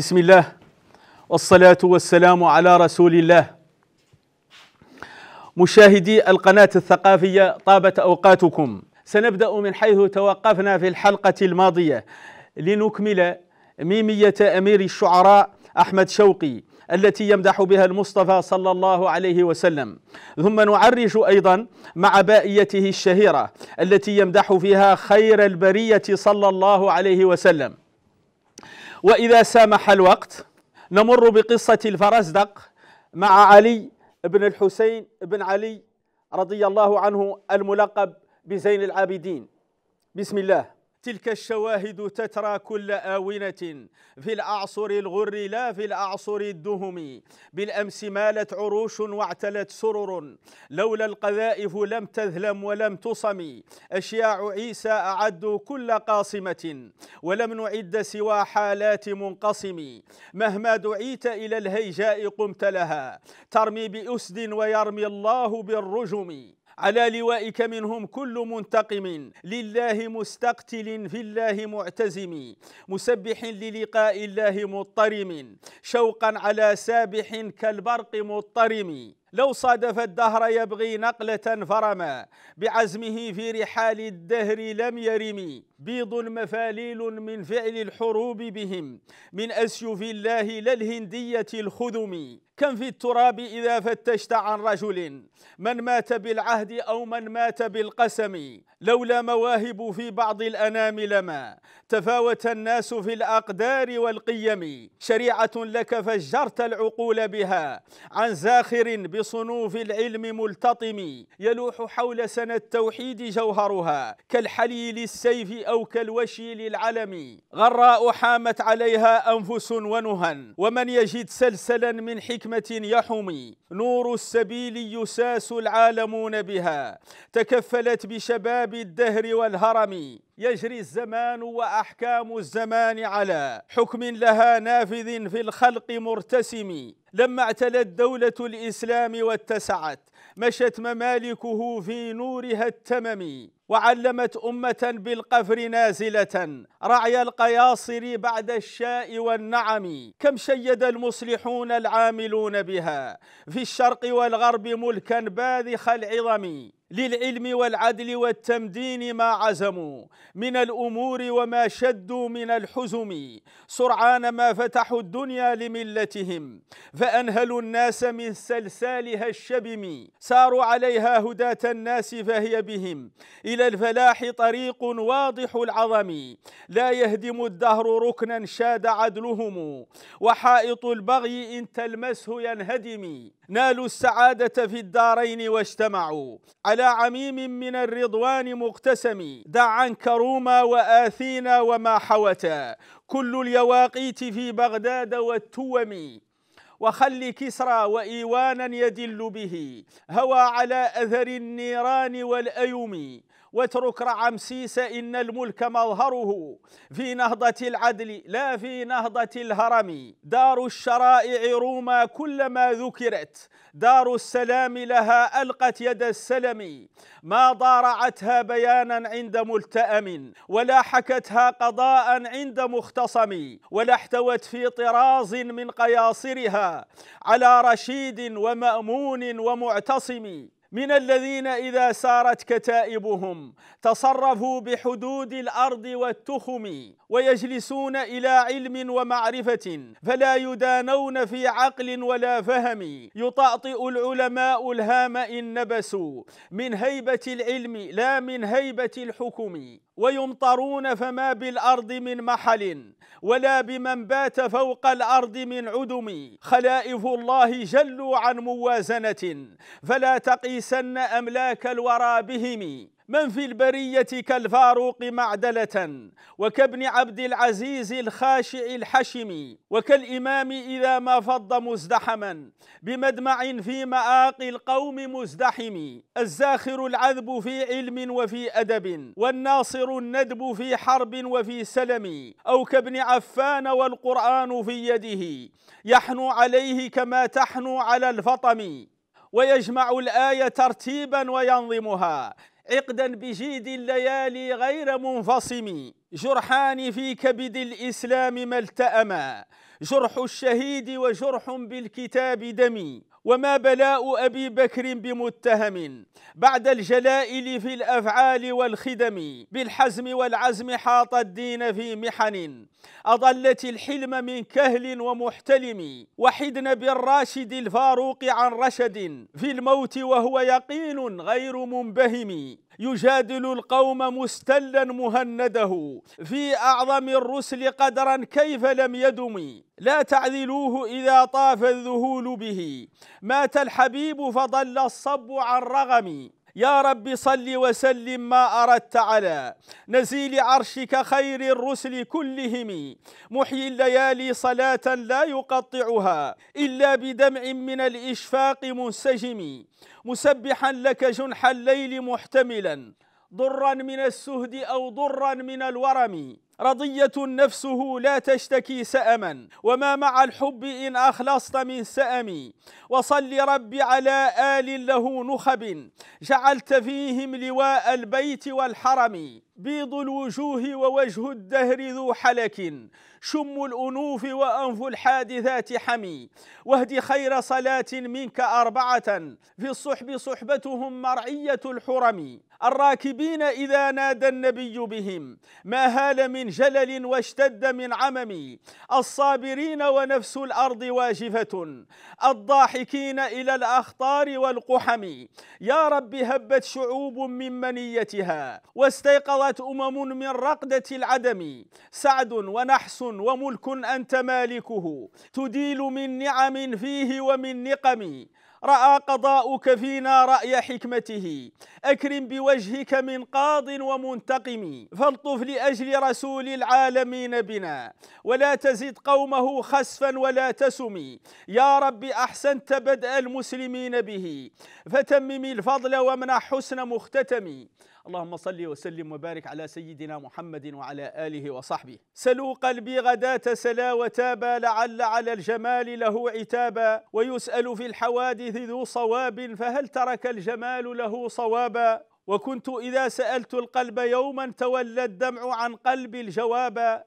بسم الله والصلاة والسلام على رسول الله مشاهدي القناة الثقافية طابت أوقاتكم سنبدأ من حيث توقفنا في الحلقة الماضية لنكمل ميمية أمير الشعراء أحمد شوقي التي يمدح بها المصطفى صلى الله عليه وسلم ثم نعرج ايضا مع بائيته الشهيره التي يمدح فيها خير البريه صلى الله عليه وسلم وإذا سامح الوقت نمر بقصة الفرزدق مع علي بن الحسين بن علي رضي الله عنه الملقب بزين العابدين بسم الله تلك الشواهد تترى كل آونة في الأعصر الغر لا في الأعصر الدهم بالأمس مالت عروش واعتلت سرر لولا القذائف لم تذلم ولم تصم أشياع عيسى أعدوا كل قاصمة ولم نعد سوى حالات منقسم مهما دعيت إلى الهيجاء قمت لها ترمي بأسد ويرمي الله بالرجم على لوائك منهم كل منتقم لله مستقتل في الله معتزم مسبح للقاء الله مضطرم شوقا على سابح كالبرق مضطرم لو صادف الدهر يبغي نقلة فرما بعزمه في رحال الدهر لم يرم بيض مفاليل من فعل الحروب بهم من أسيف الله للهندية الخذم كم في التراب إذا فتشت عن رجل من مات بالعهد أو من مات بالقسم لولا مواهب في بعض الأنام لما تفاوت الناس في الأقدار والقيم شريعة لك فجرت العقول بها عن زاخر بصنوف العلم ملتطم يلوح حول سنة التوحيد جوهرها كالحليل السيف أو كالوشي للعلم غراء حامت عليها أنفس ونهى ومن يجد سلسلا من حكمة يحمي نور السبيل يساس العالمون بها تكفلت بشباب الدهر والهرم يجري الزمان وأحكام الزمان على حكم لها نافذ في الخلق مرتسم لما اعتلت دولة الإسلام واتسعت مشت ممالكه في نورها التمم وعلمت أمة بالقفر نازلة رعي القياصر بعد الشاء والنعم كم شيد المصلحون العاملون بها في الشرق والغرب ملكا باذخ العظم للعلم والعدل والتمدين ما عزموا من الأمور وما شدوا من الحزم سرعان ما فتحوا الدنيا لملتهم فأنهلوا الناس من سلسالها الشبم ساروا عليها هداة الناس فهي بهم إلى الفلاح طريق واضح العظم لا يهدم الدهر ركنا شاد عدلهم وحائط البغي إن تلمسه ينهدم نالوا السعادة في الدارين واجتمعوا على عميم من الرضوان مقتسم دعا كروما وآثينا وما حوتا كل اليواقيت في بغداد والتوم وخل كسرى وإيوانا يدل به هوى على أثر النيران والأيم واترك رعمسيس إن الملك مظهره في نهضة العدل لا في نهضة الهرم دار الشرائع روما كلما ذكرت دار السلام لها ألقت يد السلم ما ضارعتها بيانا عند ملتأم ولا حكتها قضاء عند مختصم ولا احتوت في طراز من قياصرها على رشيد ومأمون ومعتصم من الذين إذا سارت كتائبهم تصرفوا بحدود الأرض والتخم ويجلسون إلى علم ومعرفة فلا يدانون في عقل ولا فهم يطأطئ العلماء الهام إن نبسوا من هيبة العلم لا من هيبة الحكم ويمطرون فما بالأرض من محل ولا بمن بات فوق الأرض من عدم خلائف الله جلوا عن موازنة فلا تقيسن أملاك الورى بهم من في البرية كالفاروق معدلة وكابن عبد العزيز الخاشع الحشمي وكالإمام إذا ما فض مزدحما بمدمع في مآق القوم مزدحم الزاخر العذب في علم وفي أدب والناصر الندب في حرب وفي سلم أو كابن عفان والقرآن في يده يحنو عليه كما تحنو على الفطم ويجمع الآية ترتيبا وينظمها عقدا بجيد الليالي غير منفصم جرحان في كبد الإسلام ما التأما جرح الشهيد وجرح بالكتاب دمي وما بلاء أبي بكر بمتهم بعد الجلائل في الأفعال والخدم بالحزم والعزم حاط الدين في محن أضلت الحلم من كهل ومحتلم وحدن بالراشد الفاروق عن رشد في الموت وهو يقين غير منبهم يجادل القوم مستلا مهنده في أعظم الرسل قدرا كيف لم يدم لا تعذلوه إذا طاف الذهول به مات الحبيب فضل الصب عن رغم يا رب صل وسلم ما أردت على نزيل عرشك خير الرسل كلهم محيي الليالي صلاة لا يقطعها إلا بدمع من الإشفاق منسجم مسبحا لك جنح الليل محتملا ضرا من السهد أو ضرا من الورم رضية نفسه لا تشتكي سأما وما مع الحب إن أخلصت من سأم وصل ربي على آل له نخب جعلت فيهم لواء البيت والحرم بيض الوجوه ووجه الدهر ذو حلك شم الأنوف وأنف الحادثات حمي واهد خير صلاة منك أربعة في الصحب صحبتهم مرعية الحرم الراكبين إذا نادى النبي بهم ما هال من جلل واشتد من عمم الصابرين ونفس الأرض واجفة الضاحكين إلى الأخطار والقحم يا رب هبت شعوب من منيتها واستيقظت أمم من رقدة العدم سعد ونحس وملك أنت مالكه تديل من نعم فيه ومن نقم رأى قضاؤك فينا رأي حكمته أكرم بوجهك من قاض ومنتقم فالطف لأجل رسول العالمين بنا ولا تزد قومه خسفا ولا تسم يا رب أحسنت بدء المسلمين به فتمم الفضل وامنح حسن مختتم اللهم صل وسلم وبارك على سيدنا محمد وعلى آله وصحبه سلوا قلبي غداة سلا وتابا لعل على الجمال له عتابا ويسأل في الحوادث ذو صواب فهل ترك الجمال له صوابا وكنت إذا سألت القلب يوما تولى الدمع عن قلبي الجوابا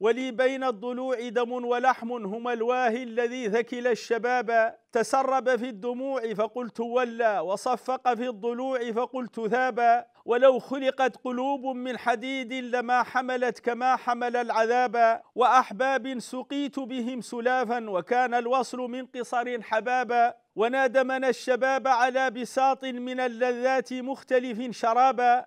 ولي بين الضلوع دم ولحم هما الواهي الذي ذكل الشباب تسرب في الدموع فقلت ولى وصفق في الضلوع فقلت ذابا ولو خلقت قلوب من حديد لما حملت كما حمل العذاب وأحباب سقيت بهم سلافا وكان الوصل من قصر حبابا ونادمنا الشباب على بساط من اللذات مختلف شرابا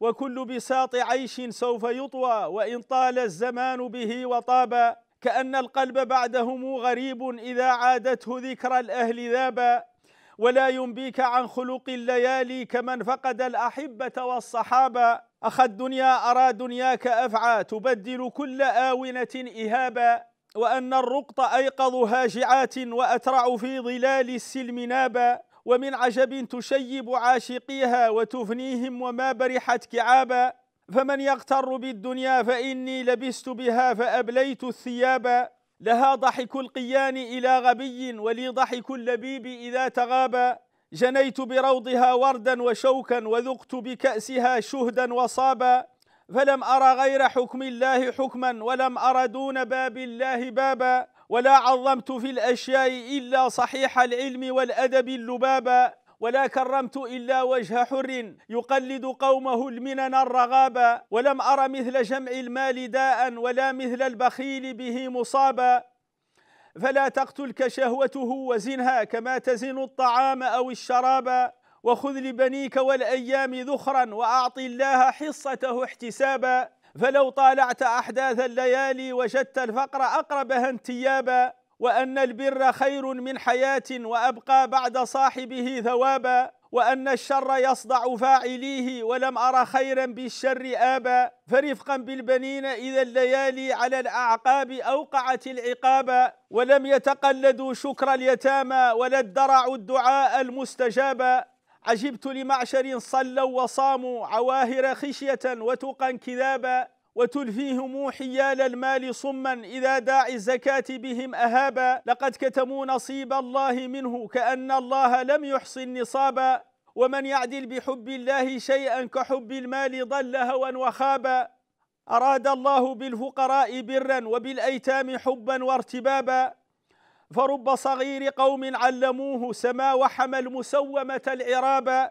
وكل بساط عيش سوف يطوى وإن طال الزمان به وطابا كأن القلب بعدهم غريب إذا عادته ذكرى الأهل ذابا ولا ينبيك عن خلق الليالي كمن فقد الأحبة والصحابة أخ الدنيا أرى دنياك أفعى تبدل كل آونة إهابا وأن الرقط أيقظ هاجعات وأترع في ظلال السلم نابا ومن عجب تشيب عاشقيها وتفنيهم وما برحت كعابا فمن يغتر بالدنيا فإني لبست بها فأبليت الثيابا لها ضحك القيان إلى غبي ولي ضحك اللبيب إذا تغابى جنيت بروضها وردا وشوكا وذقت بكأسها شهدا وصابا فلم أرى غير حكم الله حكما ولم أرى دون باب الله بابا ولا عظمت في الأشياء إلا صحيح العلم والأدب اللبابا ولا كرمت إلا وجه حر يقلد قومه المنن الرغابا ولم أر مثل جمع المال داء ولا مثل البخيل به مصابا فلا تقتلك شهوته وزنها كما تزن الطعام أو الشراب وخذ لبنيك والأيام ذخرا وأعط الله حصته احتسابا فلو طالعت أحداث الليالي وجدت الفقر أقربها انتيابا وان البر خير من حياه وابقى بعد صاحبه ثوابا وان الشر يصدع فاعليه ولم ار خيرا بالشر ابا فرفقا بالبنين اذا الليالي على الاعقاب اوقعت العقابا ولم يتقلدوا شكر اليتامى ولا ادرعوا الدعاء المستجابا عجبت لمعشر صلوا وصاموا عواهر خشيه وتقا كذابا وتلفيهم حيال المال صما إذا داعي الزكاة بهم أهابا لقد كتموا نصيب الله منه كأن الله لم يحصن نصابا ومن يعدل بحب الله شيئا كحب المال ضل هوى وخابا أراد الله بالفقراء برا وبالأيتام حبا وارتبابا فرب صغير قوم علموه سما وحمى المسومة العرابا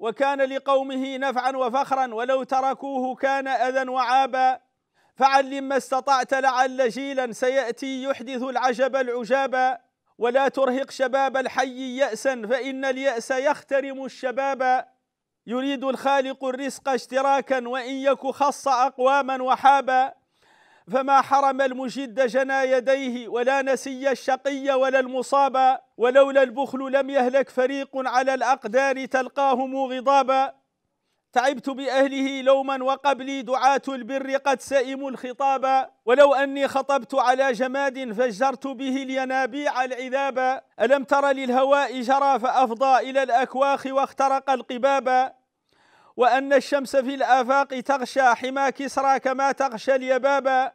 وكان لقومه نفعا وفخرا ولو تركوه كان اذى وعابا فعلم ما استطعت لعل جيلا سياتي يحدث العجب العجابا ولا ترهق شباب الحي ياسا فان الياس يخترم الشباب يريد الخالق الرزق اشتراكا وان يك خص اقواما وحابا فما حرم المجد جنى يديه ولا نسي الشقي ولا المصاب ولولا البخل لم يهلك فريق على الأقدار تلقاهم غضابا تعبت بأهله لوما وقبلي دعاة البر قد سئموا الخطابا ولو أني خطبت على جماد فجرت به الينابيع العذابا ألم تر للهواء جرى فأفضى إلى الأكواخ واخترق القبابا وأن الشمس في الآفاق تغشى حمى كسرى كما تغشى اليبابا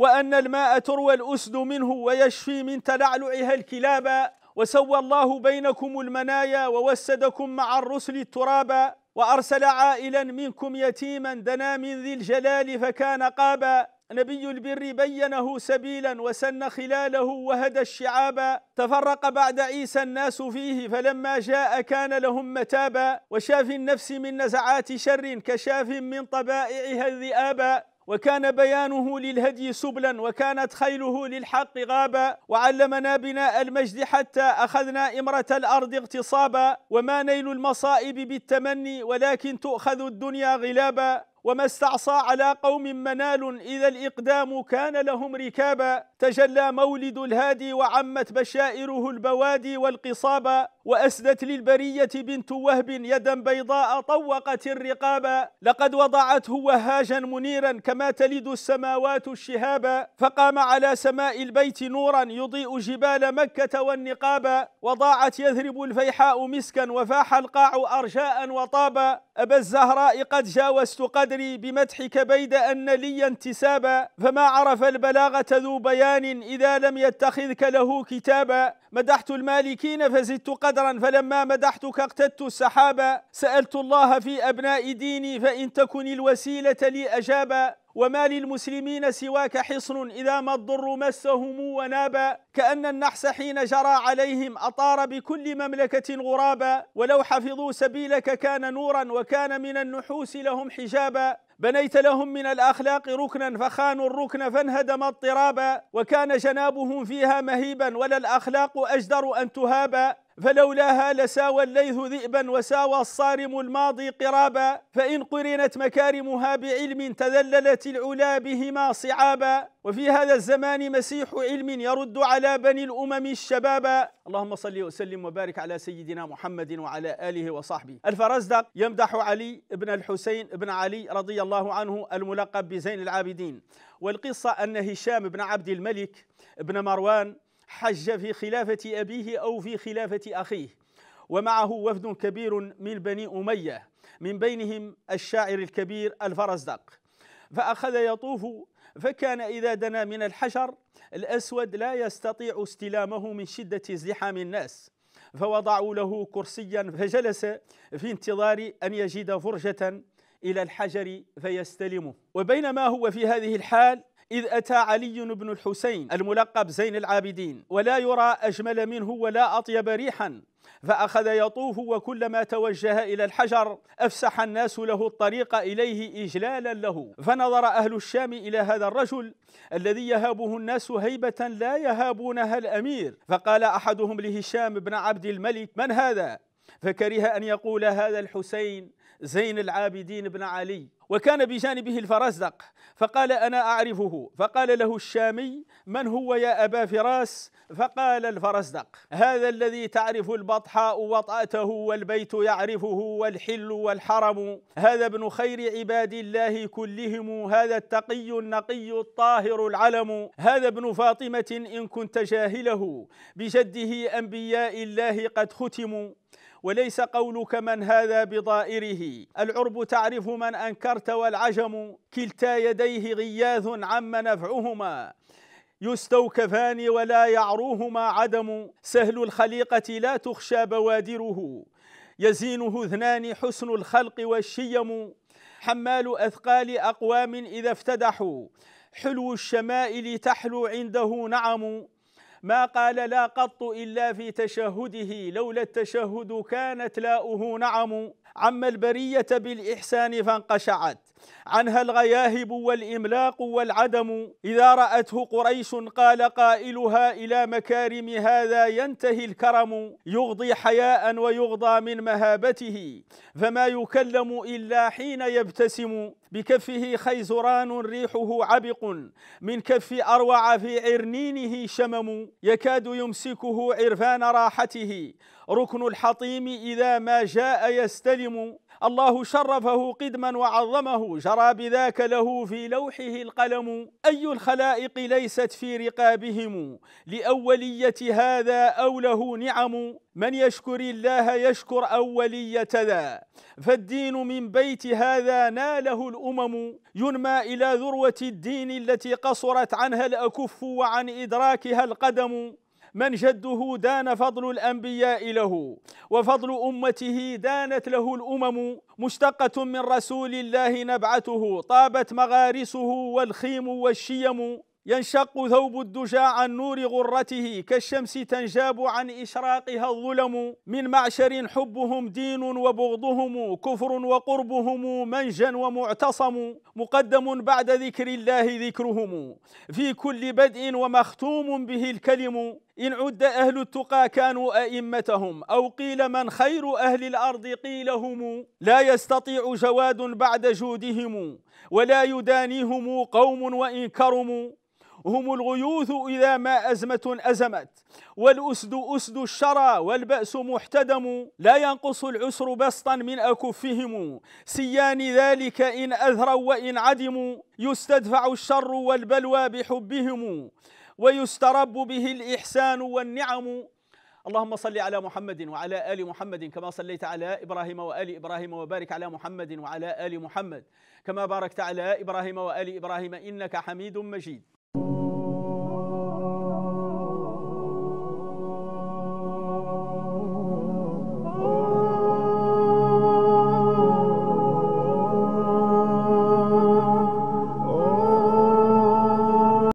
وأن الماء تروى الأسد منه ويشفي من تلعلعها الكلاب وسوى الله بينكم المنايا ووسدكم مع الرسل الترابا وأرسل عائلا منكم يتيما دنا من ذي الجلال فكان قابا نبي البر بينه سبيلا وسن خلاله وهدى الشعابا تفرق بعد عيسى الناس فيه فلما جاء كان لهم متابا وشاف النفس من نزعات شر كشاف من طبائعها الذئابا وكان بيانه للهدي سبلا وكانت خيله للحق غابا وعلمنا بناء المجد حتى أخذنا إمرة الأرض اغتصابا وما نيل المصائب بالتمني ولكن تؤخذ الدنيا غلابا وما استعصى على قوم منال إذا الإقدام كان لهم ركابا تجلى مولد الهادي وعمت بشائره البوادي والقصابا وأسدت للبرية بنت وهب يدا بيضاء طوقت الرقابا لقد وضعته وهاجا منيرا كما تلد السماوات الشهابا فقام على سماء البيت نورا يضيء جبال مكة والنقابا وضاعت يثرب الفيحاء مسكا وفاح القاع أرجاء وطابا أبا الزهراء قد جاوزت قدري بمدحك بيد أن لي انتسابا فما عرف البلاغة ذو بيان فلان إذا لم يتخذك له كتابا مدحت المالكين فزدت قدرا فلما مدحتك اقتدت السحابا سألت الله في أبناء ديني فإن تكن الوسيلة لي أجابا وما للمسلمين سواك حصن إذا ما الضر مسهم ونابا كأن النحس حين جرى عليهم أطار بكل مملكة غرابا ولو حفظوا سبيلك كان نورا وكان من النحوس لهم حجابا بنيت لهم من الأخلاق ركنا فخانوا الركن فانهدم اضطرابا وكان جنابهم فيها مهيبا ولا الأخلاق أجدر أن تهابا فلولاها لساوى الليث ذئبا وساوى الصارم الماضي قرابا فإن قرنت مكارمها بعلم تذللت العلا بهما صعابا وفي هذا الزمان مسيح علم يرد على بني الأمم الشبابا اللهم صل وسلم وبارك على سيدنا محمد وعلى آله وصحبه الفرزدق يمدح علي بن الحسين بن علي رضي الله عنه الملقب بزين العابدين والقصة أن هشام بن عبد الملك بن مروان حج في خلافة أبيه أو في خلافة أخيه ومعه وفد كبير من بني أمية من بينهم الشاعر الكبير الفرزدق فأخذ يطوف فكان إذا دنا من الحجر الأسود لا يستطيع استلامه من شدة ازدحام الناس فوضعوا له كرسيا فجلس في انتظار أن يجد فرجة إلى الحجر فيستلمه وبينما هو في هذه الحال إذ أتى علي بن الحسين الملقب زين العابدين ولا يرى أجمل منه ولا أطيب ريحا فأخذ يطوف وكلما توجه إلى الحجر أفسح الناس له الطريق إليه إجلالا له فنظر أهل الشام إلى هذا الرجل الذي يهابه الناس هيبة لا يهابونها الأمير فقال أحدهم لهشام بن عبد الملك من هذا؟ فكره أن يقول هذا الحسين زين العابدين بن علي وكان بجانبه الفرزدق فقال أنا أعرفه فقال له الشامي من هو يا أبا فراس فقال الفرزدق هذا الذي تعرف البطحاء وطأته والبيت يعرفه والحل والحرم هذا ابن خير عباد الله كلهم هذا التقي النقي الطاهر العلم هذا ابن فاطمة إن كنت جاهله بجده أنبياء الله قد ختموا وليس قولك من هذا بضائره العرب تعرف من أنكرت والعجم كلتا يديه غياث عم نفعهما يستوكفان ولا يعروهما عدم سهل الخليقة لا تخشى بوادره يزينه اثنان حسن الخلق والشيم حمال أثقال أقوام إذا افتدحوا حلو الشمائل تحلو عنده نعم ما قال لا قط إلا في تشهده لولا التشهد كانت لاؤه أه نعم عم البرية بالإحسان فانقشعت عنها الغياهب والإملاق والعدم إذا رأته قريش قال قائلها إلى مكارم هذا ينتهي الكرم يغضي حياء ويغضى من مهابته فما يكلم إلا حين يبتسم بكفه خيزران ريحه عبق من كف أروع في عرنينه شمم يكاد يمسكه عرفان راحته ركن الحطيم إذا ما جاء يستلم الله شرفه قدما وعظمه جرى بذاك له في لوحه القلم أي الخلائق ليست في رقابهم لأولية هذا أو له نعم من يشكر الله يشكر أولية ذا فالدين من بيت هذا ناله الأمم ينمى إلى ذروة الدين التي قصرت عنها الأكف وعن إدراكها القدم من جده دان فضل الأنبياء له وفضل أمته دانت له الأمم مشتقة من رسول الله نبعته طابت مغارسه والخيم والشيم ينشق ثوب الدجى عن نور غرته كالشمس تنجاب عن إشراقها الظلم من معشر حبهم دين وبغضهم كفر وقربهم منجا ومعتصم مقدم بعد ذكر الله ذكرهم في كل بدء ومختوم به الكلم إن عد أهل التقى كانوا أئمتهم أو قيل من خير أهل الأرض قيل هم لا يستطيع جواد بعد جودهم ولا يدانيهم قوم وإن كرموا هم الغيوث إذا ما أزمة أزمت والأسد أسد الشرى والبأس محتدم لا ينقص العسر بسطا من أكفهم سيان ذلك إن أذروا وإن عدموا يستدفع الشر والبلوى بحبهم ويسترب به الإحسان والنعم اللهم صل على محمد وعلى ال محمد كما صليت على ابراهيم وال ابراهيم وبارك على محمد وعلى ال محمد كما باركت على ابراهيم وال ابراهيم انك حميد مجيد